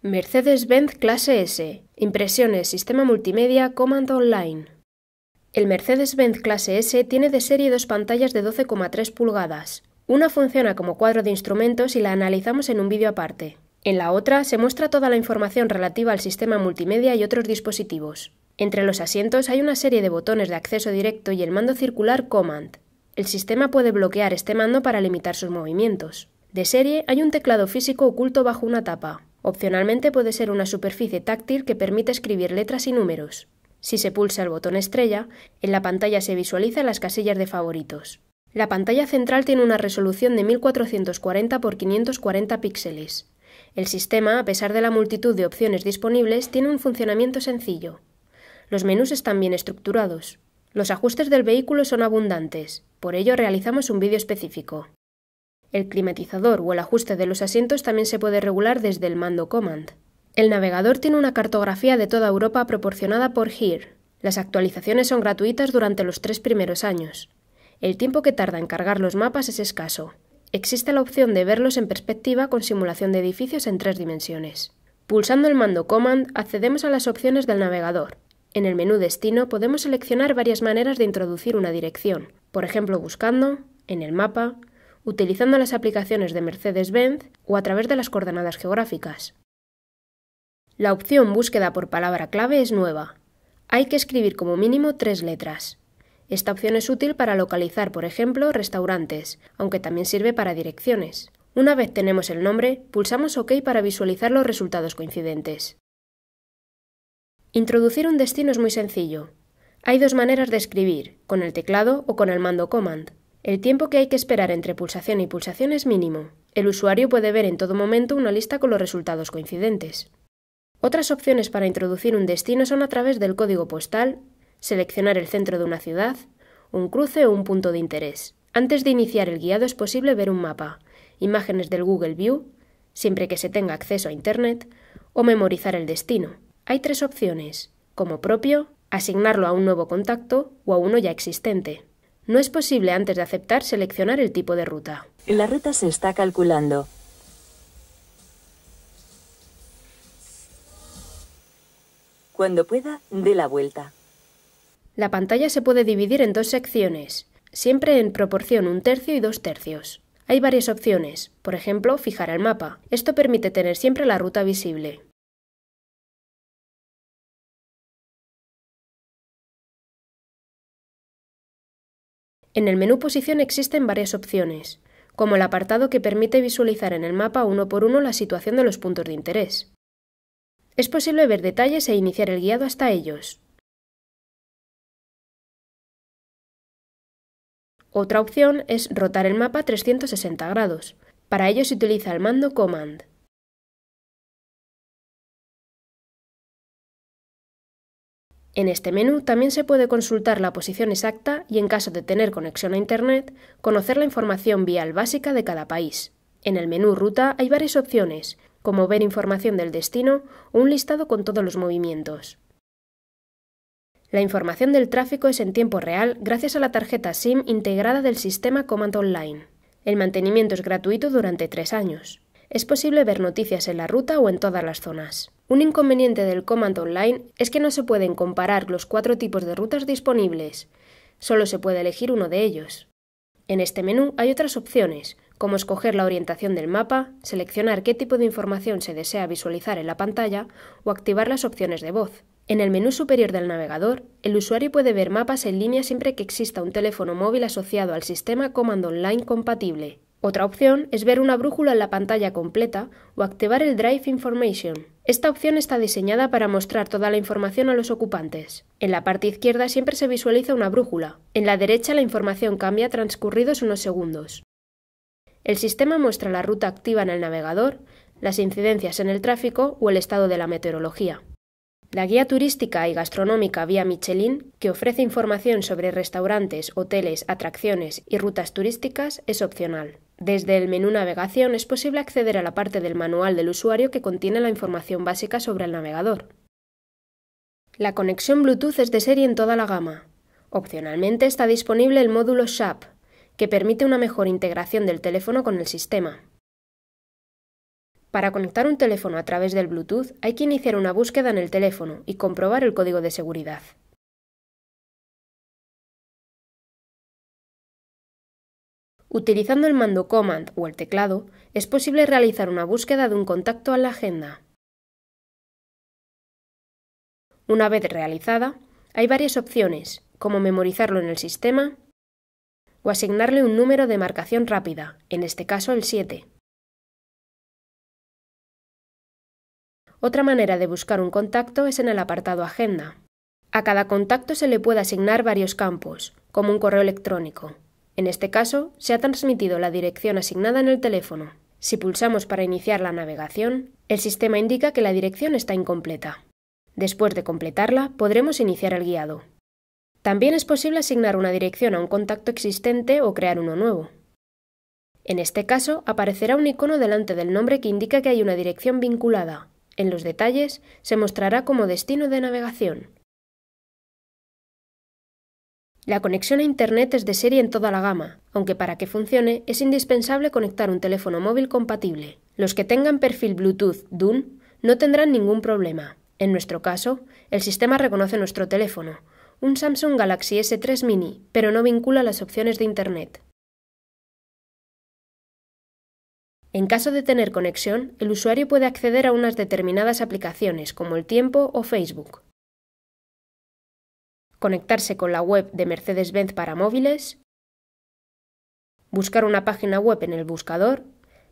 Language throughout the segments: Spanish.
Mercedes-Benz Clase S. Impresiones, sistema multimedia, Command online. El Mercedes-Benz Clase S tiene de serie dos pantallas de 12,3 pulgadas. Una funciona como cuadro de instrumentos y la analizamos en un vídeo aparte. En la otra se muestra toda la información relativa al sistema multimedia y otros dispositivos. Entre los asientos hay una serie de botones de acceso directo y el mando circular Command. El sistema puede bloquear este mando para limitar sus movimientos. De serie hay un teclado físico oculto bajo una tapa. Opcionalmente puede ser una superficie táctil que permite escribir letras y números. Si se pulsa el botón estrella, en la pantalla se visualizan las casillas de favoritos. La pantalla central tiene una resolución de 1440 x 540 píxeles. El sistema, a pesar de la multitud de opciones disponibles, tiene un funcionamiento sencillo. Los menús están bien estructurados. Los ajustes del vehículo son abundantes, por ello realizamos un vídeo específico. El climatizador o el ajuste de los asientos también se puede regular desde el mando Command. El navegador tiene una cartografía de toda Europa proporcionada por HERE. Las actualizaciones son gratuitas durante los tres primeros años. El tiempo que tarda en cargar los mapas es escaso. Existe la opción de verlos en perspectiva con simulación de edificios en tres dimensiones. Pulsando el mando Command accedemos a las opciones del navegador. En el menú Destino podemos seleccionar varias maneras de introducir una dirección, por ejemplo buscando, en el mapa, utilizando las aplicaciones de Mercedes-Benz o a través de las coordenadas geográficas. La opción búsqueda por palabra clave es nueva. Hay que escribir como mínimo tres letras. Esta opción es útil para localizar, por ejemplo, restaurantes, aunque también sirve para direcciones. Una vez tenemos el nombre, pulsamos OK para visualizar los resultados coincidentes. Introducir un destino es muy sencillo. Hay dos maneras de escribir, con el teclado o con el mando Command. El tiempo que hay que esperar entre pulsación y pulsación es mínimo. El usuario puede ver en todo momento una lista con los resultados coincidentes. Otras opciones para introducir un destino son a través del código postal, seleccionar el centro de una ciudad, un cruce o un punto de interés. Antes de iniciar el guiado es posible ver un mapa, imágenes del Google View, siempre que se tenga acceso a Internet, o memorizar el destino. Hay tres opciones, como propio, asignarlo a un nuevo contacto o a uno ya existente no es posible antes de aceptar seleccionar el tipo de ruta. La ruta se está calculando. Cuando pueda, dé la vuelta. La pantalla se puede dividir en dos secciones, siempre en proporción un tercio y dos tercios. Hay varias opciones, por ejemplo, fijar el mapa. Esto permite tener siempre la ruta visible. En el menú Posición existen varias opciones, como el apartado que permite visualizar en el mapa uno por uno la situación de los puntos de interés. Es posible ver detalles e iniciar el guiado hasta ellos. Otra opción es rotar el mapa 360 grados. Para ello se utiliza el mando Command. En este menú también se puede consultar la posición exacta y, en caso de tener conexión a Internet, conocer la información vial básica de cada país. En el menú Ruta hay varias opciones, como ver información del destino o un listado con todos los movimientos. La información del tráfico es en tiempo real gracias a la tarjeta SIM integrada del sistema Command Online. El mantenimiento es gratuito durante tres años. Es posible ver noticias en la ruta o en todas las zonas. Un inconveniente del Command Online es que no se pueden comparar los cuatro tipos de rutas disponibles. Solo se puede elegir uno de ellos. En este menú hay otras opciones, como escoger la orientación del mapa, seleccionar qué tipo de información se desea visualizar en la pantalla o activar las opciones de voz. En el menú superior del navegador, el usuario puede ver mapas en línea siempre que exista un teléfono móvil asociado al sistema Command Online compatible. Otra opción es ver una brújula en la pantalla completa o activar el Drive Information. Esta opción está diseñada para mostrar toda la información a los ocupantes. En la parte izquierda siempre se visualiza una brújula. En la derecha la información cambia transcurridos unos segundos. El sistema muestra la ruta activa en el navegador, las incidencias en el tráfico o el estado de la meteorología. La guía turística y gastronómica Vía Michelin, que ofrece información sobre restaurantes, hoteles, atracciones y rutas turísticas, es opcional. Desde el menú Navegación es posible acceder a la parte del manual del usuario que contiene la información básica sobre el navegador. La conexión Bluetooth es de serie en toda la gama. Opcionalmente está disponible el módulo SHAP, que permite una mejor integración del teléfono con el sistema. Para conectar un teléfono a través del Bluetooth hay que iniciar una búsqueda en el teléfono y comprobar el código de seguridad. Utilizando el mando Command o el teclado, es posible realizar una búsqueda de un contacto a la agenda. Una vez realizada, hay varias opciones, como memorizarlo en el sistema o asignarle un número de marcación rápida, en este caso el 7. Otra manera de buscar un contacto es en el apartado Agenda. A cada contacto se le puede asignar varios campos, como un correo electrónico, en este caso, se ha transmitido la dirección asignada en el teléfono. Si pulsamos para iniciar la navegación, el sistema indica que la dirección está incompleta. Después de completarla, podremos iniciar el guiado. También es posible asignar una dirección a un contacto existente o crear uno nuevo. En este caso, aparecerá un icono delante del nombre que indica que hay una dirección vinculada. En los detalles, se mostrará como destino de navegación. La conexión a Internet es de serie en toda la gama, aunque para que funcione es indispensable conectar un teléfono móvil compatible. Los que tengan perfil Bluetooth DUN no tendrán ningún problema. En nuestro caso, el sistema reconoce nuestro teléfono, un Samsung Galaxy S3 Mini, pero no vincula las opciones de Internet. En caso de tener conexión, el usuario puede acceder a unas determinadas aplicaciones como el tiempo o Facebook conectarse con la web de Mercedes-Benz para móviles, buscar una página web en el buscador,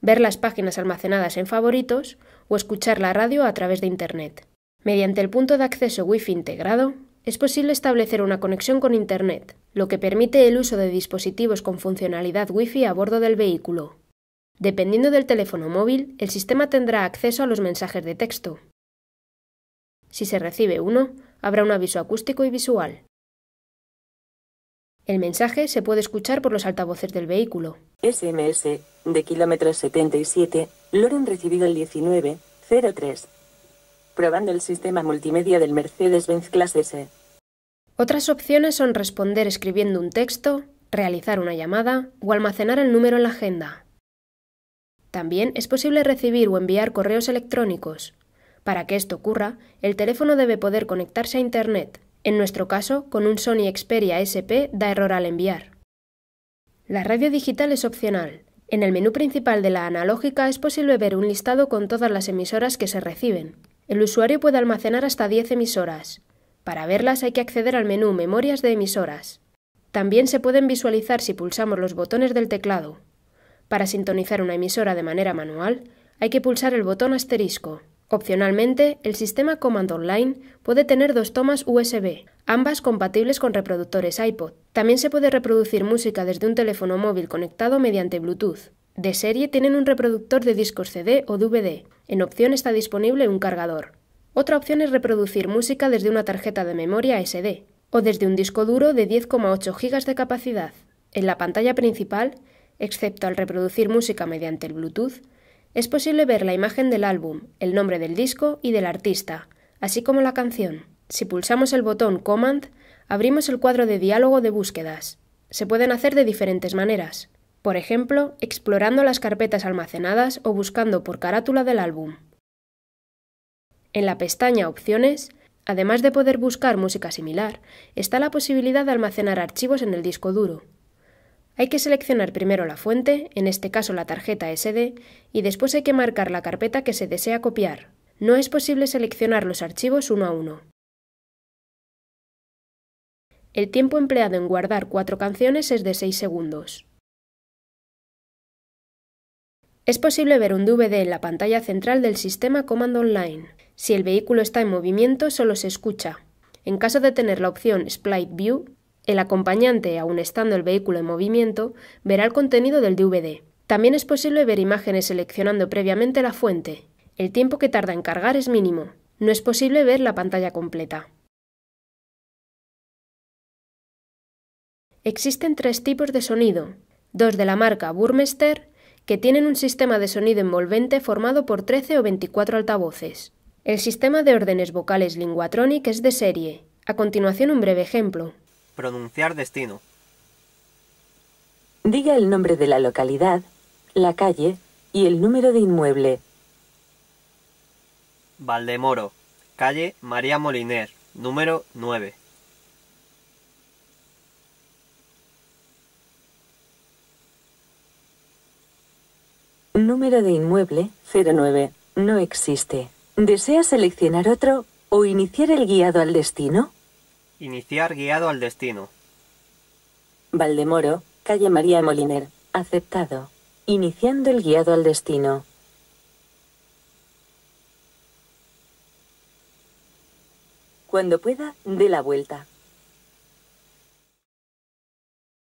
ver las páginas almacenadas en favoritos o escuchar la radio a través de Internet. Mediante el punto de acceso Wi-Fi integrado, es posible establecer una conexión con Internet, lo que permite el uso de dispositivos con funcionalidad Wi-Fi a bordo del vehículo. Dependiendo del teléfono móvil, el sistema tendrá acceso a los mensajes de texto. Si se recibe uno, habrá un aviso acústico y visual. El mensaje se puede escuchar por los altavoces del vehículo. SMS de kilómetro 77, Loren recibido el 1903. Probando el sistema multimedia del Mercedes-Benz Clase S. Otras opciones son responder escribiendo un texto, realizar una llamada o almacenar el número en la agenda. También es posible recibir o enviar correos electrónicos, para que esto ocurra, el teléfono debe poder conectarse a Internet. En nuestro caso, con un Sony Xperia SP da error al enviar. La radio digital es opcional. En el menú principal de la analógica es posible ver un listado con todas las emisoras que se reciben. El usuario puede almacenar hasta 10 emisoras. Para verlas hay que acceder al menú Memorias de emisoras. También se pueden visualizar si pulsamos los botones del teclado. Para sintonizar una emisora de manera manual, hay que pulsar el botón asterisco. Opcionalmente, el sistema Command Online puede tener dos tomas USB, ambas compatibles con reproductores iPod. También se puede reproducir música desde un teléfono móvil conectado mediante Bluetooth. De serie tienen un reproductor de discos CD o DVD. En opción está disponible un cargador. Otra opción es reproducir música desde una tarjeta de memoria SD o desde un disco duro de 10,8 GB de capacidad. En la pantalla principal, excepto al reproducir música mediante el Bluetooth, es posible ver la imagen del álbum, el nombre del disco y del artista, así como la canción. Si pulsamos el botón Command, abrimos el cuadro de diálogo de búsquedas. Se pueden hacer de diferentes maneras. Por ejemplo, explorando las carpetas almacenadas o buscando por carátula del álbum. En la pestaña Opciones, además de poder buscar música similar, está la posibilidad de almacenar archivos en el disco duro. Hay que seleccionar primero la fuente, en este caso la tarjeta SD, y después hay que marcar la carpeta que se desea copiar. No es posible seleccionar los archivos uno a uno. El tiempo empleado en guardar cuatro canciones es de 6 segundos. Es posible ver un DVD en la pantalla central del sistema Command Online. Si el vehículo está en movimiento, solo se escucha. En caso de tener la opción Split View, el acompañante, aun estando el vehículo en movimiento, verá el contenido del DVD. También es posible ver imágenes seleccionando previamente la fuente. El tiempo que tarda en cargar es mínimo. No es posible ver la pantalla completa. Existen tres tipos de sonido, dos de la marca Burmester, que tienen un sistema de sonido envolvente formado por 13 o 24 altavoces. El sistema de órdenes vocales Linguatronic es de serie. A continuación un breve ejemplo. Pronunciar destino. Diga el nombre de la localidad, la calle y el número de inmueble. Valdemoro, calle María Moliner, número 9. Número de inmueble 09. No existe. ¿Desea seleccionar otro o iniciar el guiado al destino? Iniciar guiado al destino. Valdemoro, calle María Moliner. Aceptado. Iniciando el guiado al destino. Cuando pueda, dé la vuelta.